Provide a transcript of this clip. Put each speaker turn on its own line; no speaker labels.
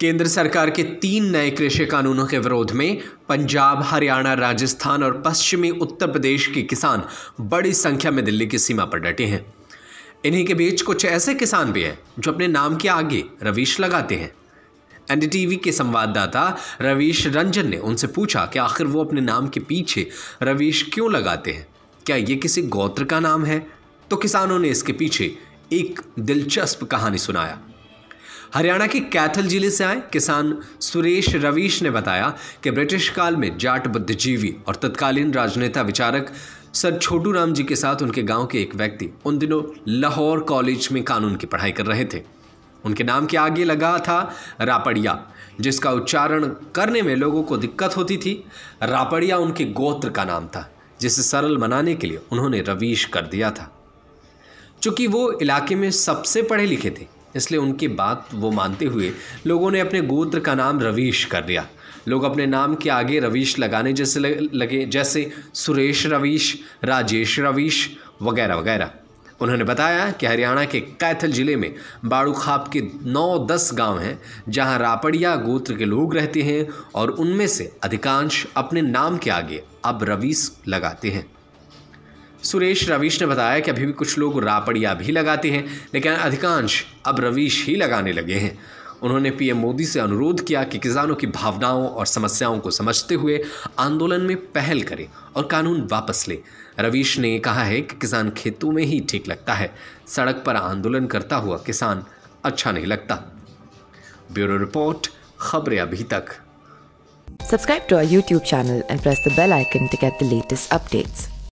केंद्र सरकार के तीन नए कृषि कानूनों के विरोध में पंजाब हरियाणा राजस्थान और पश्चिमी उत्तर प्रदेश के किसान बड़ी संख्या में दिल्ली की सीमा पर डटे हैं इन्हीं के बीच कुछ ऐसे किसान भी हैं जो अपने नाम के आगे रवीश लगाते हैं एनडीटीवी के संवाददाता रवीश रंजन ने उनसे पूछा कि आखिर वो अपने नाम के पीछे रवीश क्यों लगाते हैं क्या ये किसी गोत्र का नाम है तो किसानों ने इसके पीछे एक दिलचस्प कहानी सुनाया हरियाणा के कैथल जिले से आए किसान सुरेश रवीश ने बताया कि ब्रिटिश काल में जाट बुद्धिजीवी और तत्कालीन राजनेता विचारक सर छोटू राम जी के साथ उनके गांव के एक व्यक्ति उन दिनों लाहौर कॉलेज में कानून की पढ़ाई कर रहे थे उनके नाम के आगे लगा था रापड़िया जिसका उच्चारण करने में लोगों को दिक्कत होती थी रापड़िया उनके गोत्र का नाम था जिसे सरल बनाने के लिए उन्होंने रवीश कर दिया था चूंकि वो इलाके में सबसे पढ़े लिखे थे इसलिए उनकी बात वो मानते हुए लोगों ने अपने गोत्र का नाम रवीश कर दिया लोग अपने नाम के आगे रवीश लगाने जैसे लगे जैसे सुरेश रवीश राजेश रवीश वगैरह वगैरह उन्होंने बताया कि हरियाणा के कैथल ज़िले में बाड़ूखाप के 9-10 गांव हैं जहां रापड़िया गोत्र के लोग रहते हैं और उनमें से अधिकांश अपने नाम के आगे अब रवीश लगाते हैं सुरेश रवीश ने बताया कि अभी भी कुछ लोग रापड़िया भी लगाते हैं लेकिन अधिकांश अब रवीश ही लगाने लगे हैं उन्होंने पीएम मोदी से अनुरोध किया कि किसानों की भावनाओं और समस्याओं को समझते हुए आंदोलन में पहल करें और कानून वापस लें रवीश ने कहा है कि किसान खेतों में ही ठीक लगता है सड़क पर आंदोलन करता हुआ किसान अच्छा नहीं लगता ब्यूरो रिपोर्ट खबरें अभी तक subscribe to our YouTube channel and press the bell icon to get the latest updates